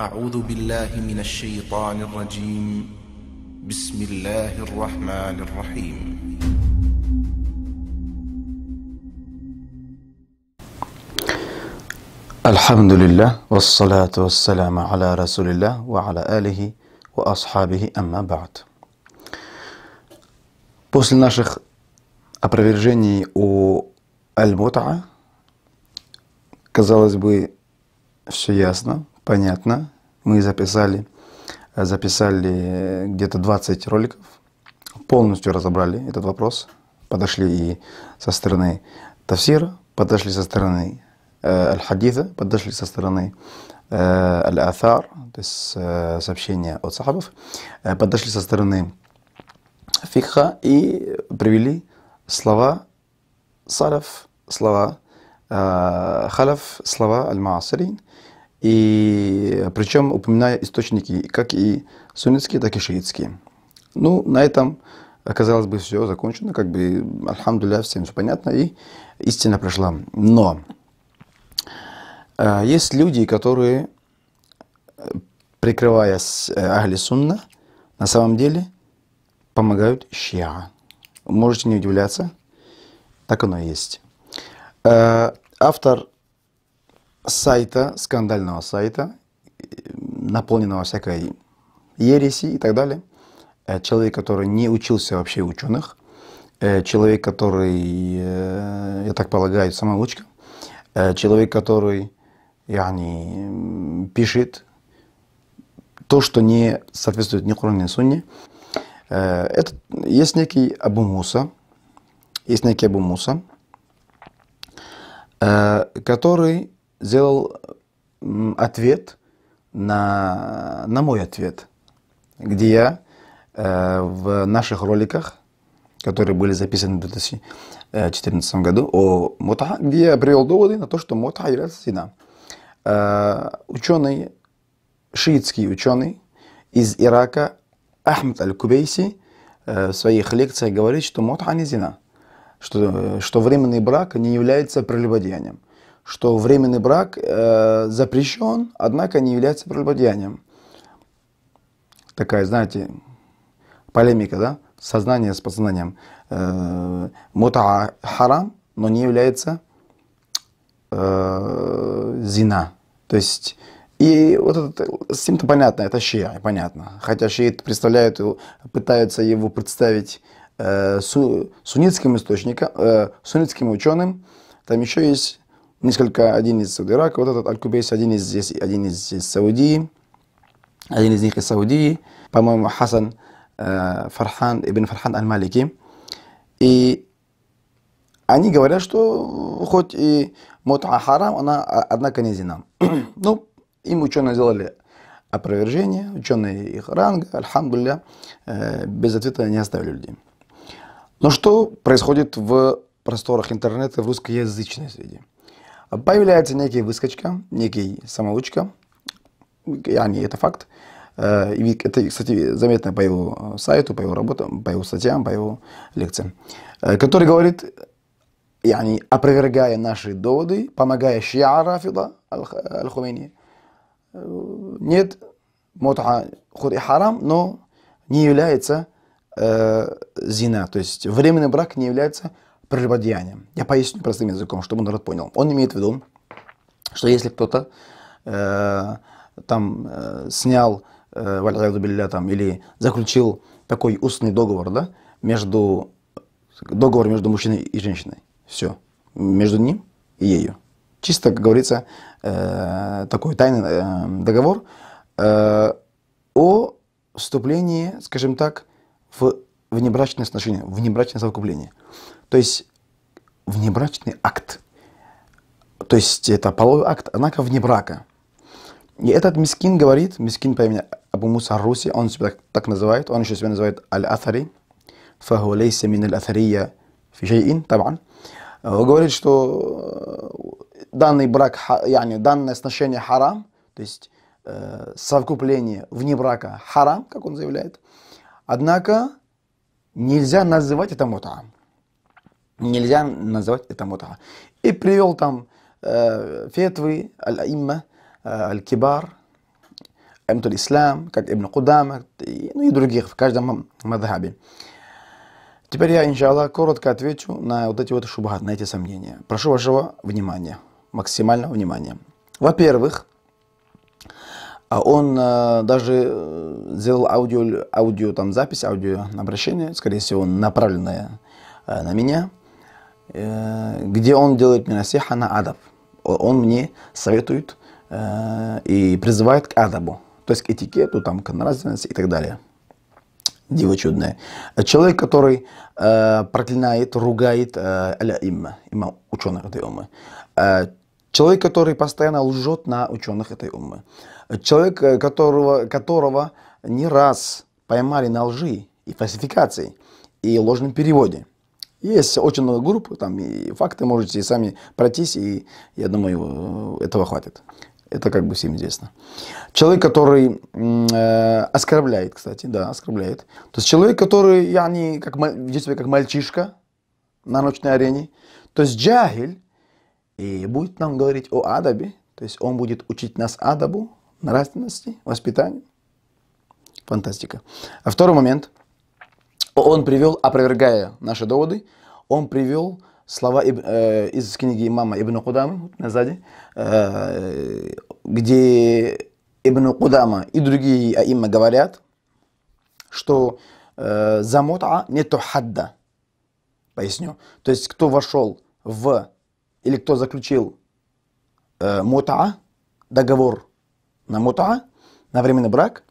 أعوذ بالله من الشيطان الرجيم بسم الله الرحمن الرحيم الحمد لله والصلاة والسلام على رسول الله وعلى آله وأصحابه أما بعد После наших опровержений о Аль-Мутаа, казалось бы, все ясно, понятно. Мы записали, э, записали э, где-то 20 роликов, полностью разобрали этот вопрос, подошли и со стороны тафсира, подошли со стороны э, аль-хадиса, подошли со стороны э, аль-афар, то есть э, сообщения от сахабов, э, подошли со стороны фикха и привели слова салаф, слова э, халяф, слова аль-маасирин, и причем упоминая источники как и суннитские, так и шиитские. Ну, на этом, э, казалось бы, все закончено, как бы, альхамдуля, всем все понятно, и истина прошла. Но э, есть люди, которые, э, прикрываясь э, Ахли Сунна, на самом деле помогают щиа. Можете не удивляться, так оно и есть. Э, автор сайта, скандального сайта, э, наполненного всякой ереси и так далее. Э, человек, который не учился вообще ученых. Э, человек, который, я так полагаю, самоучка. Человек, который я не пишет то, что не соответствует ни Курану, ни Сунне. Это, есть некий Абу Муса, есть некий Абу Муса, который сделал ответ на, на мой ответ, где я э, в наших роликах, которые были записаны в 2014 году, о мота, где я привел доводы на то, что мота является зина. Э, ученый, шиитский ученый из Ирака Ахмед Аль-Кубейси э, в своих лекциях говорит, что мота не зина, что, э, что временный брак не является прелюбодеянием что временный брак э, запрещен, однако не является прелюбодеянием. Такая, знаете, полемика, да? Сознание с подсознанием. Э, мута харам, но не является э, зина. То есть и вот это, с ним-то понятно, это шия, понятно. Хотя шииты представляют, пытаются его представить э, су, суннитским источником, э, суннитским ученым. Там еще есть несколько, один из Саудирака, вот этот Аль-Кубейс, один из один из, из Саудии, один из них из Саудии, по-моему, Хасан э, Фархан, Ибн Фархан Аль-Малики. И они говорят, что хоть и мута харам, она, однако, не зина. ну, им ученые сделали опровержение, ученые их ранга, альхамдулля, э, без ответа не оставили людей. Но что происходит в просторах интернета в русскоязычной среде? Появляется некий выскочка, некий самоучка. Yani, это факт. Э, это, кстати, заметно по его сайту, по его работам, по его статьям, по его лекциям. Э, который говорит, yani, опровергая наши доводы, помогая шиа Рафида Аль-Хумейни. Э, Нет, мота худ и харам, но не является э, зина. То есть временный брак не является прелюбодеяния. Я поясню простым языком, чтобы народ понял. Он имеет в виду, что если кто-то э, там э, снял, э, там, или заключил такой устный договор, да, между, договор между мужчиной и женщиной, все, между ним и ею. Чисто, как говорится, э, такой тайный э, договор э, о вступлении, скажем так, в внебрачные отношения, внебрачное совокупление. То есть внебрачный акт. То есть это половой акт, однако вне брака. И этот мискин говорит, мискин по имени Абу Муса Руси, он себя так, так называет, он еще себя называет Аль-Атари, фаху лейса мин аль-Атария фишейин, табан. Он говорит, что э, данный брак, yani, данное отношение харам, то есть э, совкупление вне брака харам, как он заявляет. Однако Нельзя называть это мута. Нельзя называть это мута. И привел там э, фетвы аль-Аимма, э, аль-Кибар, Амтуль Ислам, как Ибн Кудама, ну и других в каждом мадхабе. Теперь я, иншаллах, коротко отвечу на вот эти вот шубхат, на эти сомнения. Прошу вашего внимания, максимального внимания. Во-первых, а он э, даже э, сделал аудио, аудио там запись, аудио обращение, скорее всего, направленное э, на меня, э, где он делает мне насиха на адаб. Он мне советует э, и призывает к адабу, то есть к этикету, там, к нравственности и так далее. Диво чудное. Человек, который э, проклинает, ругает э, аля имма, имма ученых этой умы. Э, человек, который постоянно лжет на ученых этой умы. Человек, которого, которого не раз поймали на лжи и фальсификации, и ложном переводе. Есть очень много групп, там и факты можете и сами пройтись, и я думаю, э, этого хватит. Это как бы всем известно. Человек, который э, оскорбляет, кстати, да, оскорбляет. То есть человек, который я не как, ведет себя как мальчишка на ночной арене, то есть джагиль, и будет нам говорить о адабе, то есть он будет учить нас адабу, нравственности, воспитания. Фантастика. А второй момент. Он привел, опровергая наши доводы, он привел слова э, из книги имама Ибн Кудама, сзади, э, где Ибн Кудама и другие аиммы говорят, что э, за мут'a нету хадда. Поясню. То есть, кто вошел в, или кто заключил э, мут'a, договор на мута, на временный брак,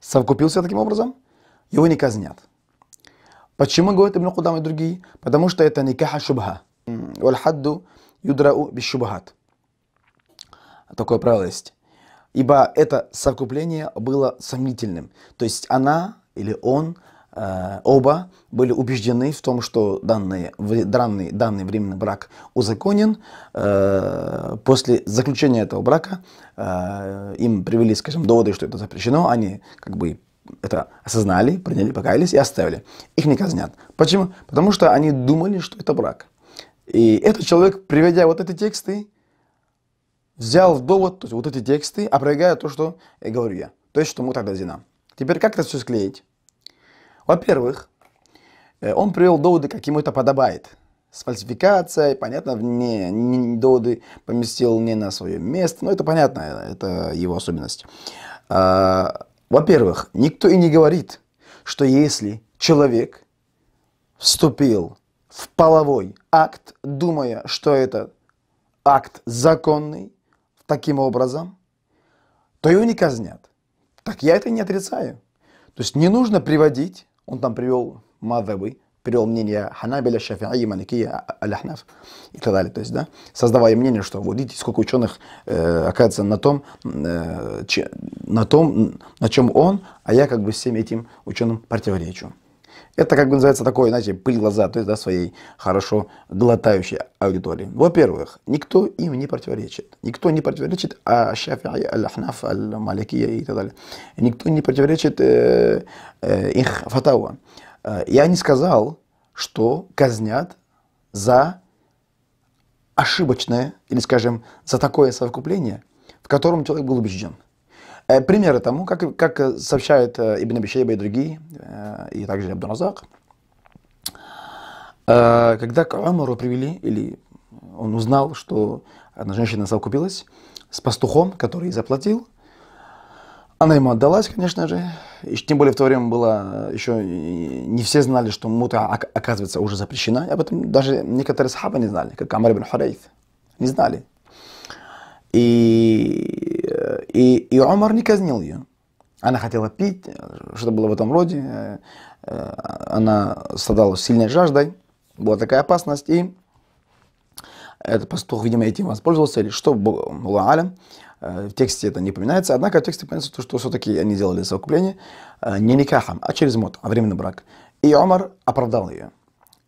совкупился таким образом, его не казнят. Почему говорят Ибн Кудам и другие? Потому что это никаха шубха. Вальхадду юдрау бишубхат. Такое правило есть. Ибо это совкупление было сомнительным. То есть она или он Э, оба были убеждены в том, что данный, данный, данный временный брак узаконен. Э, после заключения этого брака э, им привели, скажем, доводы, что это запрещено. Они как бы это осознали, приняли, покаялись и оставили. Их не казнят. Почему? Потому что они думали, что это брак. И этот человек, приведя вот эти тексты, взял в довод то есть вот эти тексты, опровергая то, что я говорю я. То есть, что мы тогда зина. Теперь как это все склеить? Во-первых, э, он привел доводы, как ему это подобает. С фальсификацией, понятно, не, не, доводы поместил не на свое место, но это понятно, это его особенность. А, во-первых, никто и не говорит, что если человек вступил в половой акт, думая, что это акт законный, таким образом, то его не казнят. Так я это не отрицаю. То есть не нужно приводить он там привел Мазабы, привел мнение Ханабеля, Шафиаи, Маликия, а, а, Аляхнаф и так далее. То есть, да, создавая мнение, что вот видите, сколько ученых э, оказывается на том, э, че, на том, на чем он, а я как бы всем этим ученым противоречу. Это, как бы называется, такое, знаете, пыль глаза, то есть, да, своей хорошо глотающей аудитории. Во-первых, никто им не противоречит. Никто не противоречит а шафии Аль-Ахнаф, Аль-Маликия и так далее. Никто не противоречит э, э, их фатауа. Э, я не сказал, что казнят за ошибочное, или, скажем, за такое совокупление, в котором человек был убежден. Э, примеры тому, как, как э, сообщают э, Ибн Абишейба и другие, и также Абдуразак, когда к Умару привели, или он узнал, что одна женщина совкупилась с пастухом, который заплатил, она ему отдалась, конечно же, и тем более в то время было еще не все знали, что мута а, оказывается уже запрещена, об этом даже некоторые сахабы не знали, как Амар ибн Хурейф, не знали. И и, и Умар не казнил ее. Она хотела пить, э, что-то было в этом роде. Э, э, она страдала сильной жаждой, была такая опасность. И этот пастух, видимо, этим воспользовался, или что, Аллах Алям. В тексте это не упоминается, однако в тексте упоминается то, что все-таки они делали совокупление не никахом, а через мод, а временный брак. И Омар оправдал ее.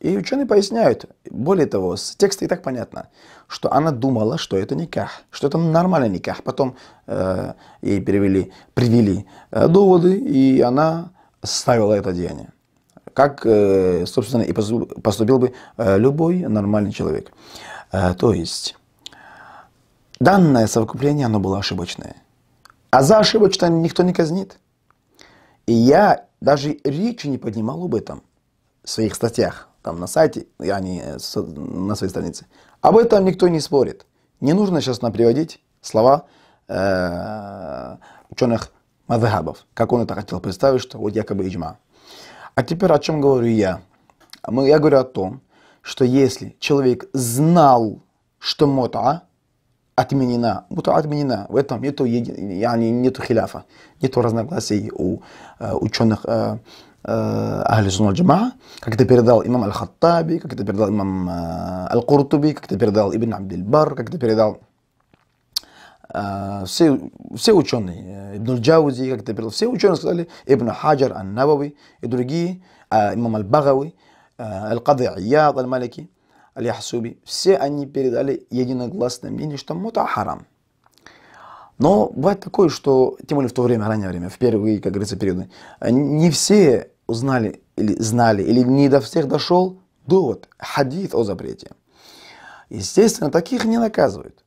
И ученые поясняют, более того, с текста и так понятно, что она думала, что это никах, что это нормальный никах. Потом э, ей перевели, привели э, доводы, и она ставила это деяние. Как, э, собственно, и поступил бы э, любой нормальный человек. Э, то есть, данное совокупление, оно было ошибочное. А за ошибочное никто не казнит. И я даже речи не поднимал об этом в своих статьях, там на сайте, а не э, на своей странице. Об этом никто не спорит. Не нужно сейчас нам приводить слова э, ученых мазхабов, как он это хотел представить, что вот якобы иджма. А теперь о чем говорю я? Мы, я говорю о том, что если человек знал, что мота отменена, мута отменена, в этом нету, еди, нету хиляфа, нету разногласий у э, ученых э, Э, Ахли Сунна Джамаа, как это передал имам Аль-Хаттаби, как это передал имам э, Аль-Куртуби, как это передал Ибн Абдельбар, как это передал э, все, все ученые, Ибн Джаузи, как это передал, все ученые сказали, Ибн Хаджар, Ан-Навави и другие, имам Аль-Багави, Аль-Кади Аяд, Аль-Малики, Аль-Яхсуби, все они передали единогласное мнение, что мута харам. Но бывает такое, что, тем более в то время, раннее время, в первые, как говорится, периоды, не все узнали или знали, или не до всех дошел довод, хадит о запрете. Естественно, таких не наказывают.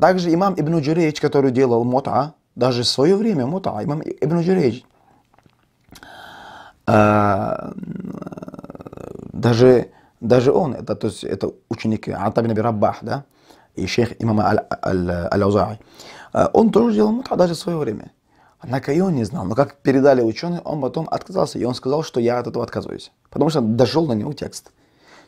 Также имам Ибн Джурейч, который делал мута, даже в свое время мута, имам Ибн Джурейч, а, даже, даже он, это, то есть, это ученик Атабин Раббах, да, и шейх имама Аль-Аузаи, а, он тоже делал мута даже в свое время. Однако не знал, но как передали ученые, он потом отказался, и он сказал, что я от этого отказываюсь. Потому что дошел до него текст.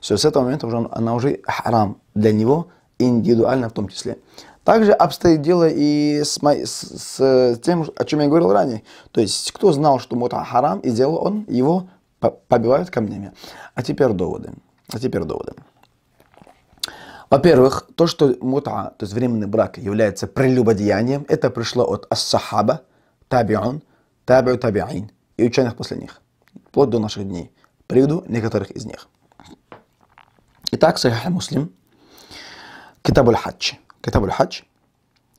Все, с этого момента уже он, она уже харам для него индивидуально в том числе. Также обстоит дело и с, с, с тем, о чем я говорил ранее. То есть, кто знал, что мута харам, и сделал он, его побивают камнями. А теперь доводы. А теперь доводы. Во-первых, то, что мута, то есть временный брак, является прелюбодеянием, это пришло от ас-сахаба, табион, табиу табиаин и ученых после них, вплоть до наших дней. Приведу некоторых из них. Итак, Сахих Муслим, Китабуль Хадж. Китабуль Хадж.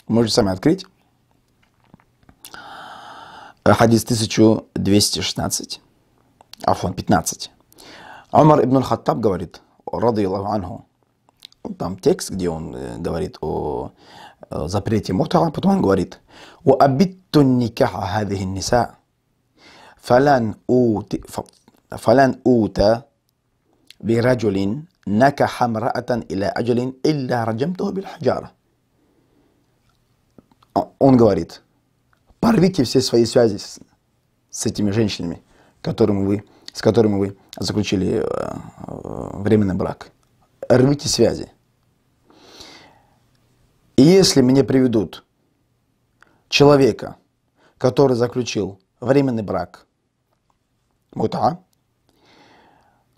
Можете сами открыть. Э, хадис 1216. Афон 15. Умар ибн Хаттаб говорит, рады Аллаху анху. Там текст, где он э, говорит о э, запрете мута, потом он говорит, وأبت النكاح هذه النساء فلن أوتي فلن أوتى برجل نكح امرأة إلى أجل إلا رجمته بالحجارة Он говорит, порвите все свои связи с, с этими женщинами, которыми вы, с которыми вы заключили э, э, временный брак. Рвите связи. И если мне приведут человека, который заключил временный брак, мута,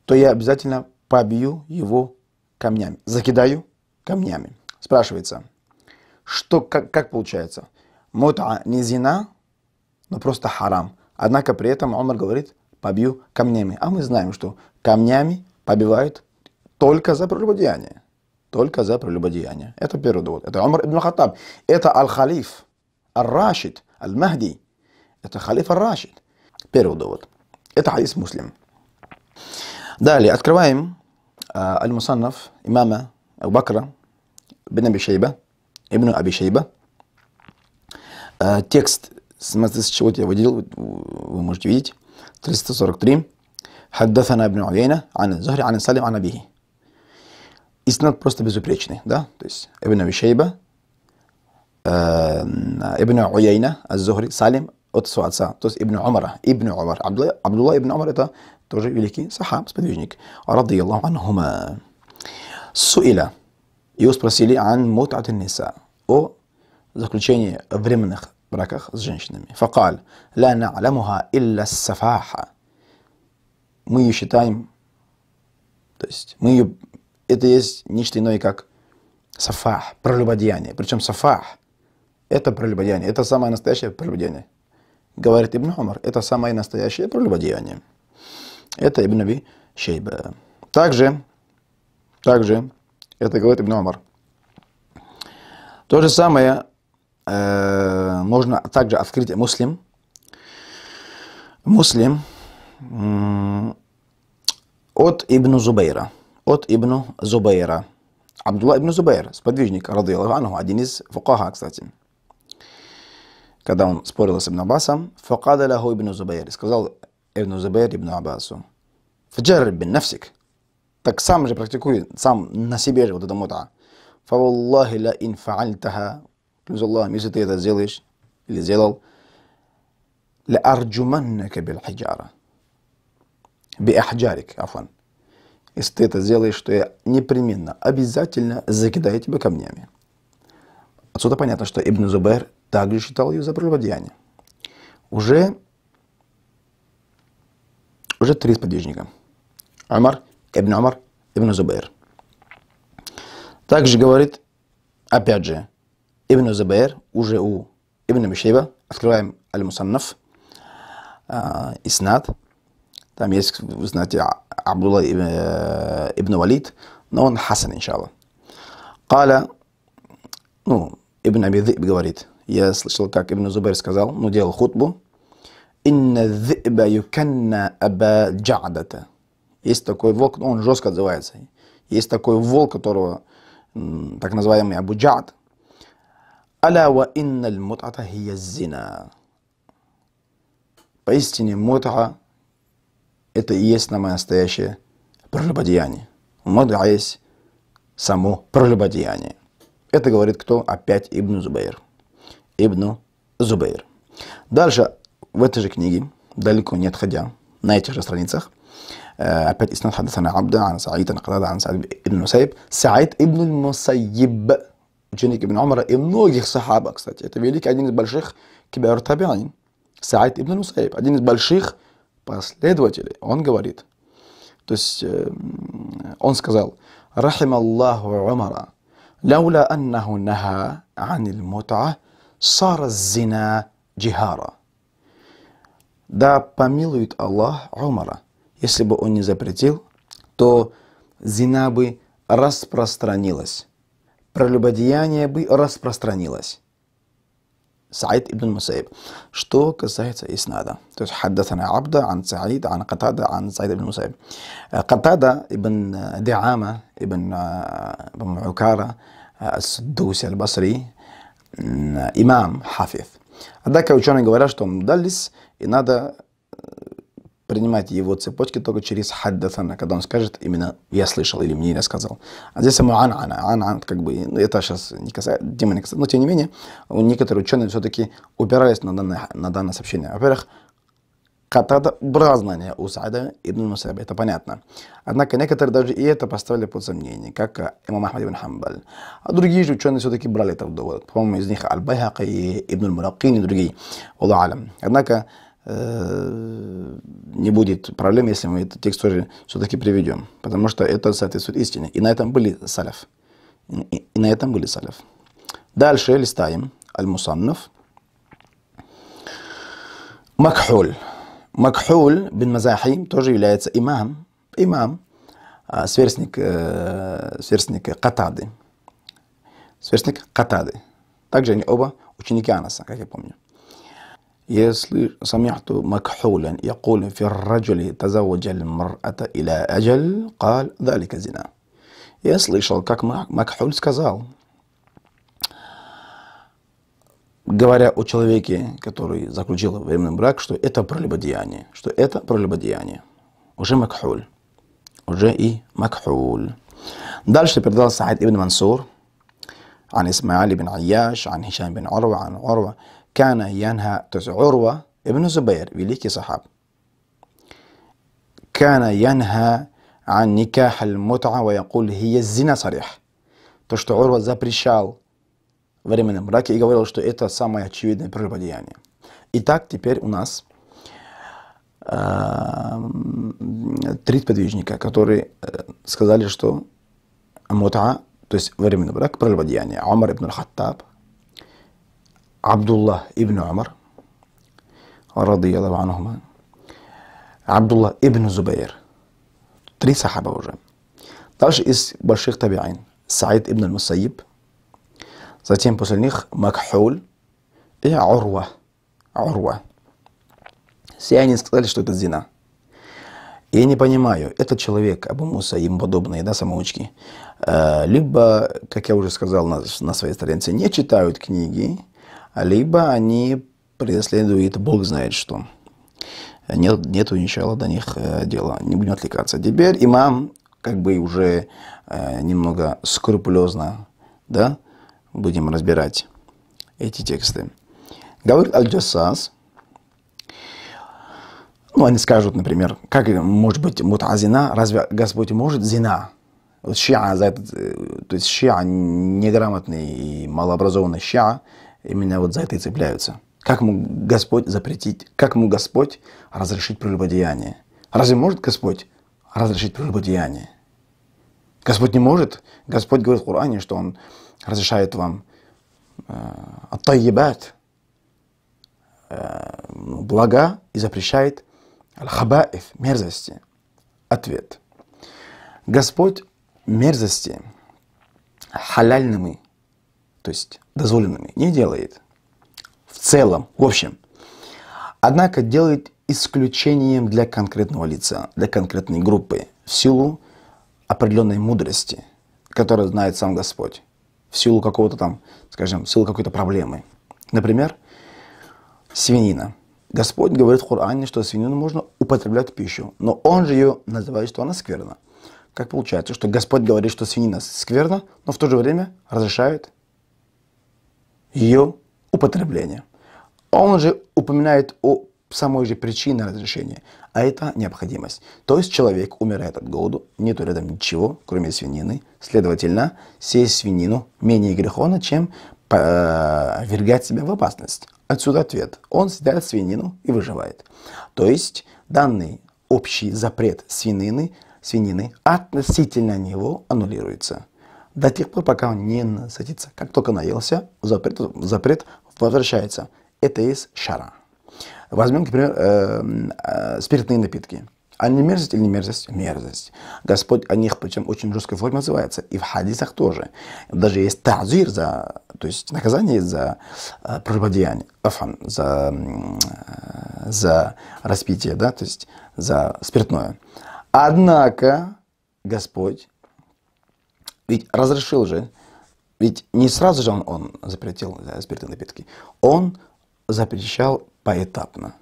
то я обязательно побью его камнями, закидаю камнями. Спрашивается, что, как, как получается? Мута не зина, но просто харам. Однако при этом Омар говорит, побью камнями. А мы знаем, что камнями побивают только за прелюбодеяние. Только за прелюбодеяние. Это первый довод. Это Омар ибн Хаттаб. Это Аль-Халиф. الراشد المهدي это халиф Рашид. Первый довод. Это хадис муслим. Далее открываем Аль-Мусаннав имама Абу-Бакра бин Аби Шейба, Ибн Аби Шейба. Текст, смотрите, с чего я выделил, вы можете видеть. 343. حدثنا ابن عيينة عن الزهري عن سالم عن أبيه. Иснат просто безупречный, да? То есть Ибн Аби Шейба ابن عيينة الزهري سالم od otca, to jest Ibn Umara, Ibn Umar, Abdullah, Abdullah Ibn Umar это тоже великий сахаб, сподвижник, радияллаху анхума. Суила, его спросили ан мутат ниса, о заключении временных браках с женщинами. Факал, ла на'ламуха илля сафаха. Мы ее считаем, то есть мы ее, это есть нечто иное, как сафах, пролюбодеяние. Причем сафах – Это прелюбодеяние. Это самое настоящее прелюбодеяние. Говорит Ибн Умар, это самое настоящее прелюбодеяние. Это Ибн Аби Шейба. Также, также, это говорит Ибн Умар. То же самое э, можно также открыть муслим. Муслим от Ибн Зубейра. От Ибн Зубейра. Абдулла Ибн Зубейр, сподвижник, радиаллаху анху, один из фукаха, кстати когда он спорил с Ибн Аббасом, «Факада лаху Ибн Зубайр», сказал Ибн Зубайр Ибн Аббасу, «Фаджарриб бин нафсик», так сам же практикуй, сам на себе же вот это мута. «Фаваллахи ла ин фаальтаха», если ты это сделаешь, или сделал, «Ла арджуманнака бил хиджара», би ахджарик, афан. Если ты это сделаешь, что я непременно, обязательно закидаю тебя камнями. Отсюда понятно, что Ибн Зубайр также считал ее за прелюбодеяние. Уже, уже три сподвижника. Амар, Ибн Амар, Ибн Зубейр. Также говорит, опять же, Ибн Зубейр, уже у Ибн Мишейба, открываем Аль-Мусаннаф, э, а, Иснат, там есть, вы знаете, а, Абдулла ибн, э, ибн Валид, но он Хасан, иншаЛла. Кала, ну, Ибн Аби говорит, я слышал, как Ибн Зубайр сказал, ну, делал хутбу. «Инна зи'ба юканна аба джадата». Есть такой волк, ну, он жестко отзывается. Есть такой волк, которого так называемый Абу Джад. «Аля ва инна мутата хия зина». Поистине мутаха – это и есть самое настоящее прелюбодеяние. Мутаха есть само прелюбодеяние. Это говорит кто? Опять Ибн Зубейр. ибн Зубейр. Дальше в этой же книге, далеко не отходя, на этих же страницах, опять Иснат Хадасана Абда, Ан Саид, Ан Кадада, Ан Саид ибн Мусаиб, Саид ибн Мусаиб, ученик ибн Умара и многих сахаба, кстати. Это великий, один из больших кибер табианин. Саид ибн Мусаиб, один из больших последователей. Он говорит, то есть он сказал, «Рахим Аллаху Умара, лаула аннаху наха анил мут'а, «Сара зина джихара». Да помилует Аллах Умара. Если бы он не запретил, то зина бы распространилась. Пролюбодеяние бы распространилось. Саид ибн Мусаиб. Что касается Иснада. То есть Хаддатана Абда, Ан Саид, Ан Катада, Ан Саид ибн Мусаиб. Э, Катада ибн э, Диама, ибн э, Мукара, السدوسي Басри имам, Хафиз. Однако ученые говорят, что он мдалис, и надо э, принимать его цепочки только через хаддатана, когда он скажет именно «я слышал» или «мне рассказал». А здесь само «ан-ана», «ан-ан», как бы, ну, это сейчас не касается, Дима не касается, но тем не менее, некоторые ученые все-таки упирались на данное, на данное сообщение. Во-первых, катадобразнания у Сада ибн Мусаби, это понятно. Однако некоторые даже и это поставили под сомнение, как э, имам Ахмад ибн Хамбаль. А другие же ученые все-таки брали это в довод. По-моему, из них Аль-Байхак и Ибн Муракин и другие. Аллах алям. Однако э, не будет проблем, если мы этот текст тоже все-таки приведем, потому что это соответствует истине. И на этом были саляф. И, и на этом были саляф. Дальше листаем. Аль-Мусаннов. Макхуль. مكحول بن مزاحيم توجي ولاية إمام إمام سفيرسنيك سفيرسنيك قطادي сверстник Катады. Также они оба ученики Анаса, как я помню. Если сомяхту макхулян якулю фи раджули тазавуджаль мар'ата иля аджаль, кал далика зина. Я слышал, как Макхуль сказал, говоря о человеке, который заключил временный брак, что это прелюбодеяние, что это прелюбодеяние. Уже макхуль. Уже и макхуль. Дальше передал Саид ибн Мансур, عن إسماعيل بن عياش عن هشام بن عروة عن عروة كان ينهى عروة ابن الزبير великий صحاب كان ينهى عن نكاح المتعة ويقول هي الزنا صريح то что Урва запрещал временном браке и говорил, что это самое очевидное прелюбодеяние. Итак, теперь у нас эм, три подвижника, которые э, сказали, что мута, то есть временный брак, прелюбодеяние. Амар ибн Хаттаб, Абдуллах ибн Амар, ради анхума, Абдуллах ибн Зубейр. Три сахаба уже. Дальше из больших табиайн. Саид ибн Мусаиб, Затем после них макхул, и урва. Урва. Все они сказали, что это зина. Я не понимаю, этот человек, Абу Муса им ему подобные, да, самоучки, э, либо, как я уже сказал на, на своей странице, не читают книги, либо они преследуют Бог знает что. Нет, нету ничего до них э, дела, не будем отвлекаться. Теперь имам как бы уже э, немного скрупулезно, да, будем разбирать эти тексты. Говорит Аль-Джассас, ну, они скажут, например, как может быть мутазина, разве Господь может зина? Вот шиа за этот, э, то есть шиа неграмотный и малообразованный шиа, именно вот за это и цепляются. Как мог Господь запретить, как мог Господь разрешить прелюбодеяние? Разве может Господь разрешить прелюбодеяние? Господь не может. Господь говорит в Коране, что Он разрешает вам э, ат э, ну, блага, и запрещает аль мерзости. Ответ. Господь мерзости халяльными, то есть дозволенными, не делает. В целом, в общем. Однако делает исключением для конкретного лица, для конкретной группы, в силу определенной мудрости, которую знает сам Господь в силу какого-то там, скажем, в силу какой-то проблемы. Например, свинина. Господь говорит в Коране, что свинину можно употреблять в пищу, но он же ее называет, что она скверна. Как получается, что Господь говорит, что свинина скверна, но в то же время разрешает ее употребление. Он же упоминает о самой же причине разрешения а это необходимость. То есть человек умирает от голоду, нету рядом ничего, кроме свинины. Следовательно, съесть свинину менее греховно, чем э, повергать себя в опасность. Отсюда ответ. Он съедает свинину и выживает. То есть данный общий запрет свинины, свинины относительно него аннулируется. До тех пор, пока он не насытится. Как только наелся, запрет, запрет возвращается. Это из шара. Возьмем, например, э, эм, э, спиртные напитки. Они а мерзость или не мерзость? Мерзость. Господь о них, причем очень жесткой форме называется, И в хадисах тоже. Даже есть тазир за, то есть наказание за э, прелюбодеяние, афан, за, э, за распитие, да, то есть за спиртное. Однако Господь ведь разрешил же, ведь не сразу же он, он запретил да, э, спиртные напитки. Он запрещал поэтапно.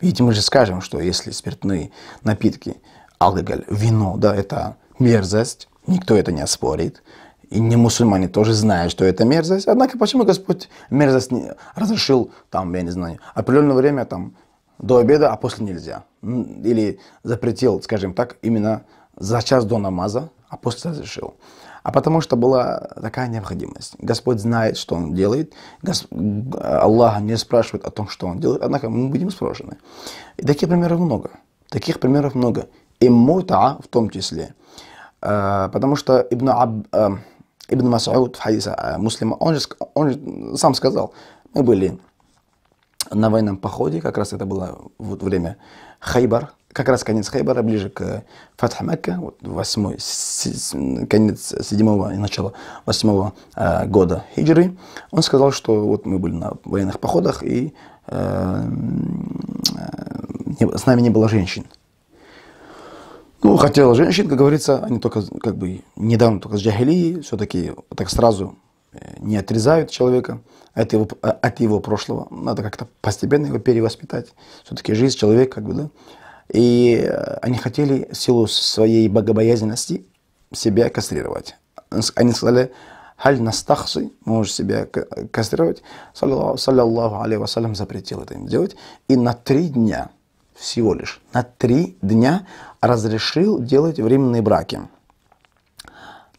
Видите, мы же скажем, что если спиртные напитки, алкоголь, вино, да, это мерзость, никто это не оспорит, и не мусульмане тоже знают, что это мерзость. Однако почему Господь мерзость не разрешил, там, я не знаю, определенное время, там, до обеда, а после нельзя. Или запретил, скажем так, именно за час до намаза, а после разрешил а потому что была такая необходимость. Господь знает, что Он делает. Гос... Аллах не спрашивает о том, что Он делает, однако мы будем спрошены. И таких примеров много. Таких примеров много. И мута в том числе. Э, потому что Ибн, Аб... Э, Ибн Масауд в хадисе э, муслима, он же, он же сам сказал, мы были на военном походе, как раз это было в время Хайбар, как раз конец Хайбара, ближе к Фатх Мекка, 8, конец седьмого и начало восьмого э, года хиджры, он сказал, что вот мы были на военных походах, и э, не, с нами не было женщин. Ну, хотел женщин, как говорится, они только как бы недавно только с джахилии, все-таки так сразу э, не отрезают человека от его, от его прошлого. Надо как-то постепенно его перевоспитать. Все-таки жизнь человека, как бы, да, и э, они хотели в силу своей богобоязненности себя кастрировать. Они сказали, «Халь настахсы, можешь себя кастрировать». Саллаллаху алейхи вассалям запретил это им делать. И на три дня, всего лишь на три дня разрешил делать временные браки.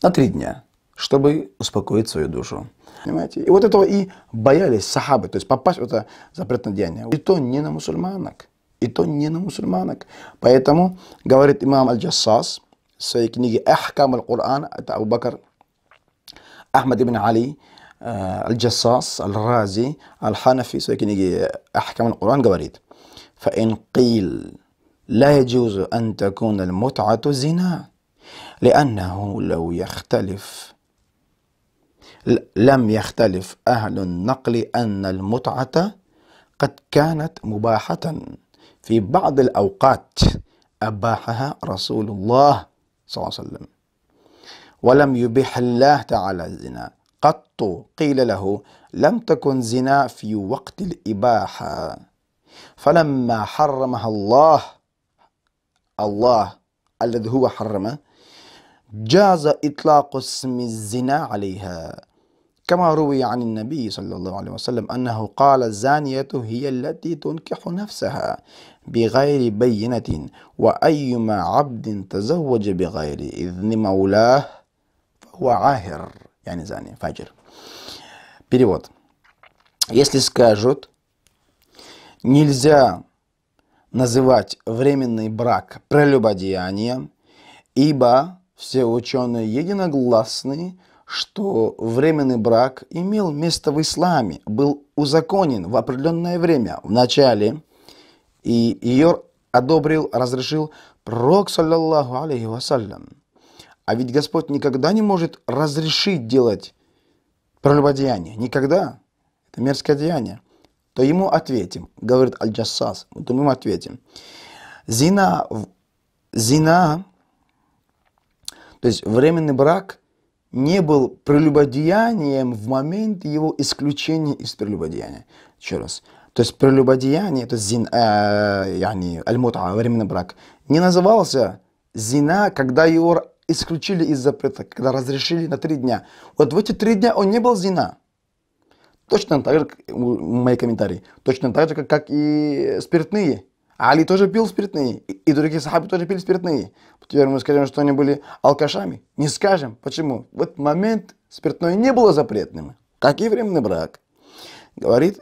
На три дня, чтобы успокоить свою душу. Понимаете? И вот этого и боялись сахабы, то есть попасть в это запретное деяние. И то не на мусульманок. и то не на мусульманок. Поэтому, говорит имам Аль-Джассас в своей книге «Ахкам Аль-Кур'ан» это Абу Бакр Ахмад ибн Али, Аль-Джассас, Аль-Рази, Аль-Ханафи в своей книге «Ахкам Аль-Кур'ан» говорит «Фаин кил لا يجوز أن تكون المتعة زنا لأنه لو يختلف لم يختلف أهل النقل أن المتعة قد كانت مباحة في بعض الأوقات أباحها رسول الله صلى الله عليه وسلم ولم يبح الله تعالى الزنا قط قيل له لم تكن زنا في وقت الإباحة فلما حرمها الله الله الذي هو حرمه جاز إطلاق اسم الزنا عليها كما روي عن النبي صلى الله عليه وسلم أنه قال الزانية هي التي تنكح نفسها بغير بينة وأيما عبد تزوج بغير إذن مولاه فهو عاهر يعني زاني فاجر перевод если скажут нельзя называть временный брак прелюбодеянием ибо все ученые единогласны что временный брак имел место в исламе, был узаконен в определенное время, в начале, и ее одобрил, разрешил пророк, саллаллаху алейхи вассалям. А ведь Господь никогда не может разрешить делать прелюбодеяние. Никогда. Это мерзкое деяние. То ему ответим, говорит Аль-Джассас, то мы ему ответим. Зина, зина, то есть временный брак – не был прелюбодеянием в момент его исключения из прелюбодеяния. Еще раз. То есть прелюбодеяние, то есть зин, э, yani, аль временный брак, не назывался зина, когда его исключили из запрета, когда разрешили на три дня. Вот в эти три дня он не был зина. Точно так же, мои комментарии, точно так же, как, как и спиртные. А Али тоже пил спиртные, и другие сахабы тоже пили спиртные. Теперь мы скажем, что они были алкашами? Не скажем. Почему? В этот момент спиртное не было запретным. Какие и временный брак. Говорит...